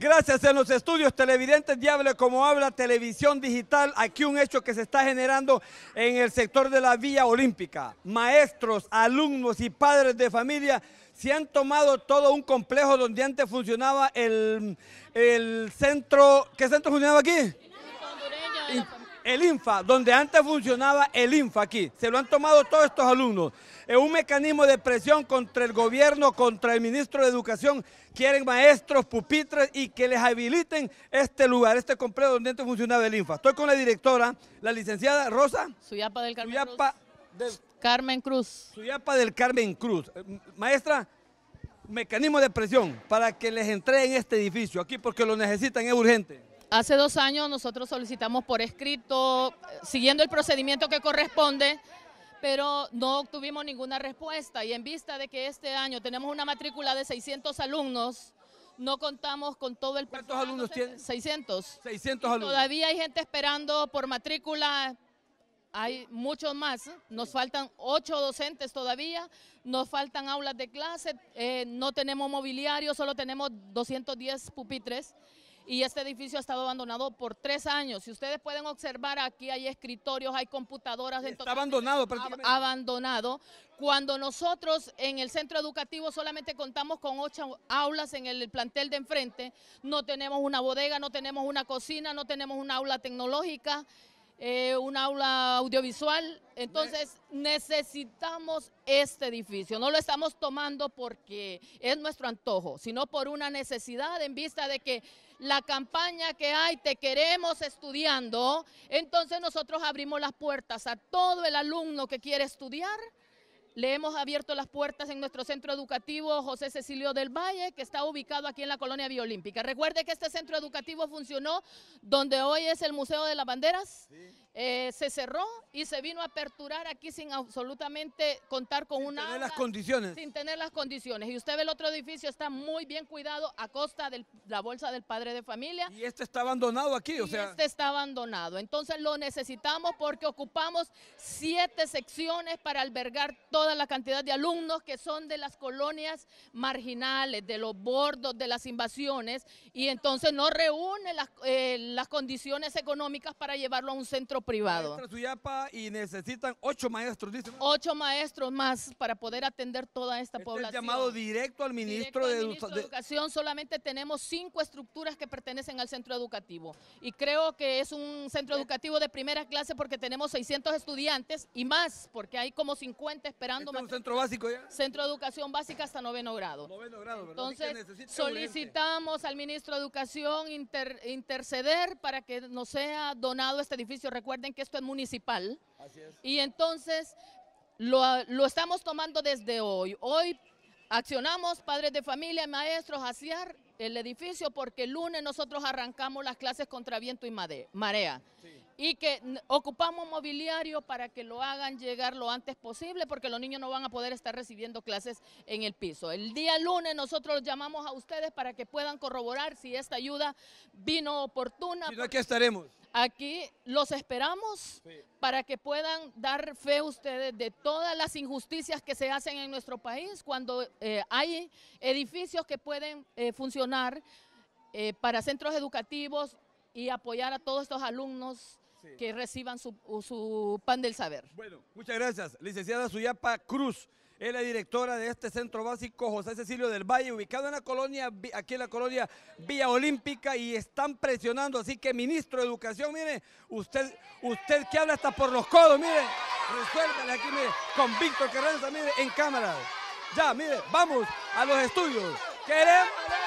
Gracias en los estudios televidentes Diable como habla televisión digital. Aquí un hecho que se está generando en el sector de la vía Olímpica. Maestros, alumnos y padres de familia se han tomado todo un complejo donde antes funcionaba el, el centro. ¿Qué centro funcionaba aquí? El INFA, donde antes funcionaba el INFA aquí, se lo han tomado todos estos alumnos. Es un mecanismo de presión contra el gobierno, contra el ministro de Educación. Quieren maestros, pupitres y que les habiliten este lugar, este complejo donde antes funcionaba el INFA. Estoy con la directora, la licenciada Rosa. Suyapa del Carmen Cruz. Carmen Cruz. Suyapa del Carmen Cruz. Maestra, mecanismo de presión para que les entreguen este edificio aquí porque lo necesitan, es urgente. Hace dos años nosotros solicitamos por escrito, siguiendo el procedimiento que corresponde, pero no obtuvimos ninguna respuesta y en vista de que este año tenemos una matrícula de 600 alumnos, no contamos con todo el ¿Cuántos alumnos tienen? 600. 600 alumnos. Todavía hay gente esperando por matrícula, hay muchos más. Nos faltan 8 docentes todavía, nos faltan aulas de clase, eh, no tenemos mobiliario, solo tenemos 210 pupitres y este edificio ha estado abandonado por tres años. Si ustedes pueden observar, aquí hay escritorios, hay computadoras. Está abandonado prácticamente. Abandonado. Cuando nosotros en el centro educativo solamente contamos con ocho aulas en el plantel de enfrente, no tenemos una bodega, no tenemos una cocina, no tenemos una aula tecnológica. Eh, una aula audiovisual. Entonces necesitamos este edificio. No lo estamos tomando porque es nuestro antojo, sino por una necesidad en vista de que la campaña que hay, te queremos estudiando, entonces nosotros abrimos las puertas a todo el alumno que quiere estudiar le hemos abierto las puertas en nuestro centro educativo José Cecilio del Valle, que está ubicado aquí en la colonia Biolímpica. Recuerde que este centro educativo funcionó donde hoy es el Museo de las Banderas. Eh, se cerró y se vino a aperturar aquí sin absolutamente contar con una... Sin tener las condiciones. Sin tener las condiciones. Y usted ve el otro edificio, está muy bien cuidado a costa de la bolsa del padre de familia. Y este está abandonado aquí, o sea... Este está abandonado. Entonces lo necesitamos porque ocupamos siete secciones para albergar todo la cantidad de alumnos que son de las colonias marginales, de los bordos, de las invasiones, y entonces no reúne las, eh, condiciones económicas para llevarlo a un centro privado. Y necesitan ocho maestros, dice. Ocho maestros más para poder atender toda esta este población. Es llamado directo al ministro, de, de, Educación. Solamente tenemos cinco estructuras que pertenecen al centro educativo. Y creo que es un centro educativo de primera clase porque tenemos 600 estudiantes y más, porque hay como 50 esperando este centro básico Centro de Educación Básica hasta noveno grado. Entonces, solicitamos al ministro de Educación inter, interceder para que nos sea donado este edificio. Recuerden que esto es municipal. Y entonces... Lo, lo estamos tomando desde hoy. Hoy Accionamos, padres de familia, maestros, hacia el edificio porque el lunes nosotros arrancamos las clases contra viento y marea. Y que ocupamos mobiliario para que lo hagan llegar lo antes posible porque los niños no van a poder estar recibiendo clases en el piso. El día lunes nosotros llamamos a ustedes para que puedan corroborar si esta ayuda vino oportuna. ¿Y aquí estaremos. Aquí los esperamos para que puedan dar fe ustedes de todas las injusticias que se hacen en nuestro país cuando eh, hay edificios que pueden eh, funcionar eh, para centros educativos y apoyar a todos estos alumnos que reciban su, su pan del saber. Bueno, muchas gracias, licenciada Suyapa Cruz es la directora de este centro básico José Cecilio del Valle, ubicado en la colonia, aquí en la colonia Vía Olímpica y están presionando, así que ministro de Educación, mire, usted, usted que habla hasta por los codos, mire, resuélvale aquí, mire, con Víctor Carranza, mire, en cámara. Ya, mire, vamos a los estudios. Queremos...